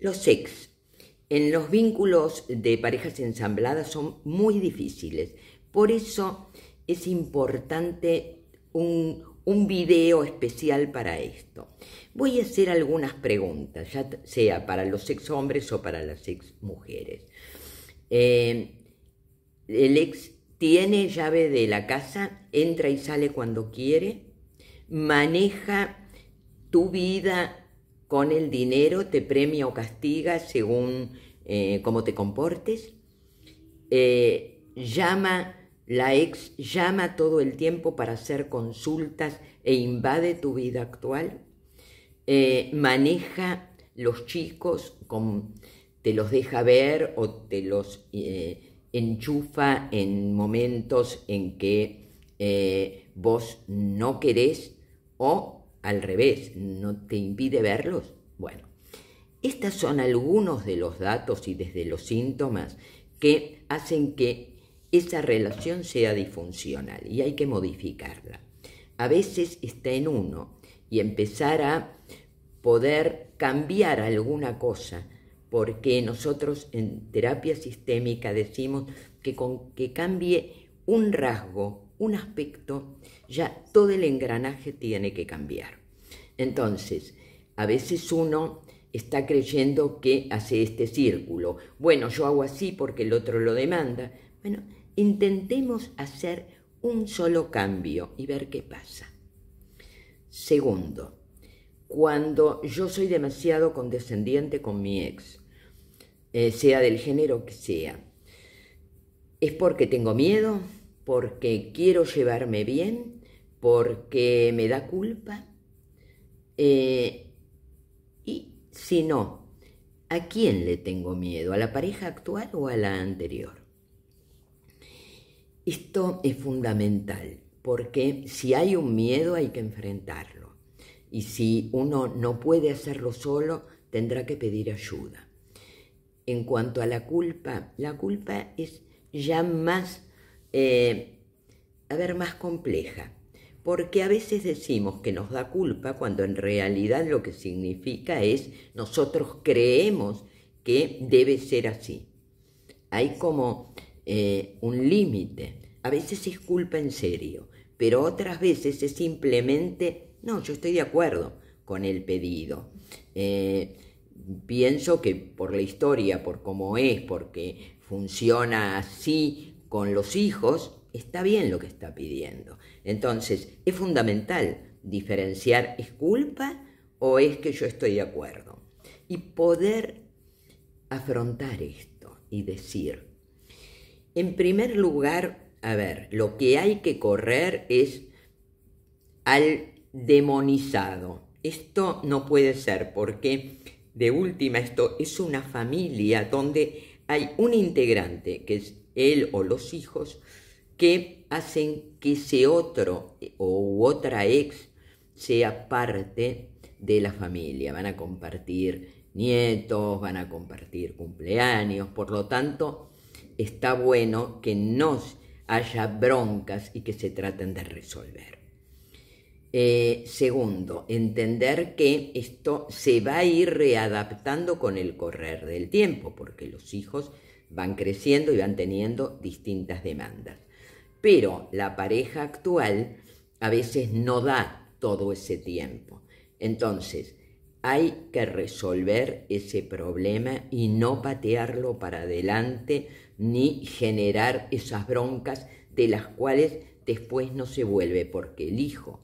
Los sex en los vínculos de parejas ensambladas son muy difíciles. Por eso es importante un, un video especial para esto. Voy a hacer algunas preguntas, ya sea para los ex hombres o para las ex mujeres. Eh, el ex tiene llave de la casa, entra y sale cuando quiere, maneja tu vida con el dinero te premia o castiga según eh, cómo te comportes. Eh, llama, la ex llama todo el tiempo para hacer consultas e invade tu vida actual. Eh, maneja los chicos, te los deja ver o te los enchufa en momentos en que vos no querés o al revés, no te impide verlos. Bueno, estos son algunos de los datos y desde los síntomas que hacen que esa relación sea disfuncional y hay que modificarla. A veces está en uno y empezar a poder cambiar alguna cosa, porque nosotros en terapia sistémica decimos que con que cambie un rasgo, un aspecto, ya todo el engranaje tiene que cambiar. Entonces, a veces uno está creyendo que hace este círculo. Bueno, yo hago así porque el otro lo demanda. Bueno, intentemos hacer un solo cambio y ver qué pasa. Segundo, cuando yo soy demasiado condescendiente con mi ex, eh, sea del género que sea, ¿Es porque tengo miedo? ¿Porque quiero llevarme bien? ¿Porque me da culpa? Eh, y si no, ¿a quién le tengo miedo? ¿A la pareja actual o a la anterior? Esto es fundamental porque si hay un miedo hay que enfrentarlo y si uno no puede hacerlo solo tendrá que pedir ayuda. En cuanto a la culpa, la culpa es ya más, eh, a ver, más compleja. Porque a veces decimos que nos da culpa cuando en realidad lo que significa es nosotros creemos que debe ser así. Hay como eh, un límite. A veces es culpa en serio, pero otras veces es simplemente, no, yo estoy de acuerdo con el pedido. Eh, pienso que por la historia, por cómo es, porque funciona así con los hijos, está bien lo que está pidiendo. Entonces, es fundamental diferenciar, ¿es culpa o es que yo estoy de acuerdo? Y poder afrontar esto y decir, en primer lugar, a ver, lo que hay que correr es al demonizado. Esto no puede ser porque de última, esto es una familia donde hay un integrante, que es él o los hijos, que hacen que ese otro eh, o otra ex sea parte de la familia. Van a compartir nietos, van a compartir cumpleaños, por lo tanto, está bueno que no haya broncas y que se traten de resolver. Eh, segundo, entender que esto se va a ir readaptando con el correr del tiempo, porque los hijos van creciendo y van teniendo distintas demandas. Pero la pareja actual a veces no da todo ese tiempo. Entonces, hay que resolver ese problema y no patearlo para adelante ni generar esas broncas de las cuales después no se vuelve, porque el hijo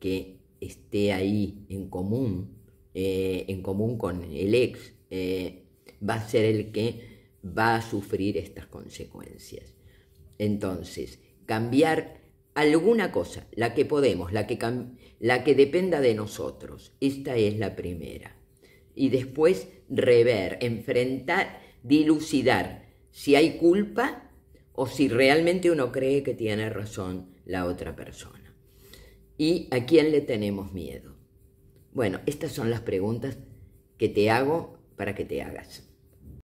que esté ahí en común, eh, en común con el ex, eh, va a ser el que va a sufrir estas consecuencias. Entonces, cambiar alguna cosa, la que podemos, la que, la que dependa de nosotros, esta es la primera. Y después rever, enfrentar, dilucidar si hay culpa o si realmente uno cree que tiene razón la otra persona y a quién le tenemos miedo. Bueno, estas son las preguntas que te hago para que te hagas.